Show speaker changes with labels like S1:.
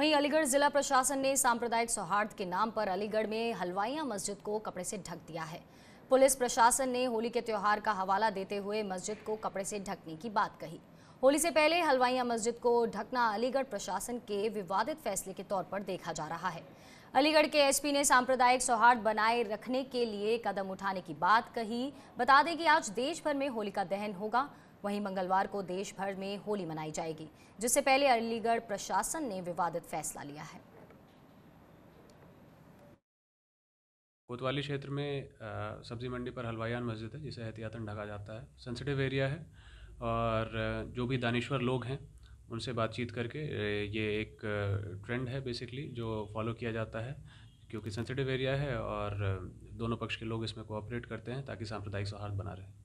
S1: वहीं अलीगढ़ जिला प्रशासन ने सांप्रदायिक सौहार्द के नाम पर अलीगढ़ में हलवाइया मस्जिद को कपड़े से ढक दिया है पुलिस प्रशासन ने होली के त्यौहार का हवाला देते हुए मस्जिद को कपड़े से ढकने की बात कही होली से पहले हलवाइया मस्जिद को ढकना अलीगढ़ प्रशासन के विवादित फैसले के तौर पर देखा जा रहा है अलीगढ़ के एसपी ने सांप्रदायिक सौहार्द बनाए रखने के लिए कदम उठाने की बात कही बता दें कि आज देश भर में होलिका दहन होगा वहीं मंगलवार को देश भर में होली मनाई जाएगी जिससे पहले अलीगढ़ प्रशासन ने विवादित फैसला लिया है
S2: कोतवाली
S3: क्षेत्र में सब्ज़ी मंडी पर हलवाईयान मस्जिद है जिसे एहतियातन ढका जाता है सेंसिटिव एरिया है और जो भी दानिश्वर लोग हैं उनसे बातचीत करके ये एक ट्रेंड है बेसिकली जो फॉलो किया जाता है क्योंकि सेंसिटिव एरिया है और दोनों पक्ष के लोग इसमें कोऑपरेट करते हैं ताकि सांप्रदायिक सौहार्द बना रहे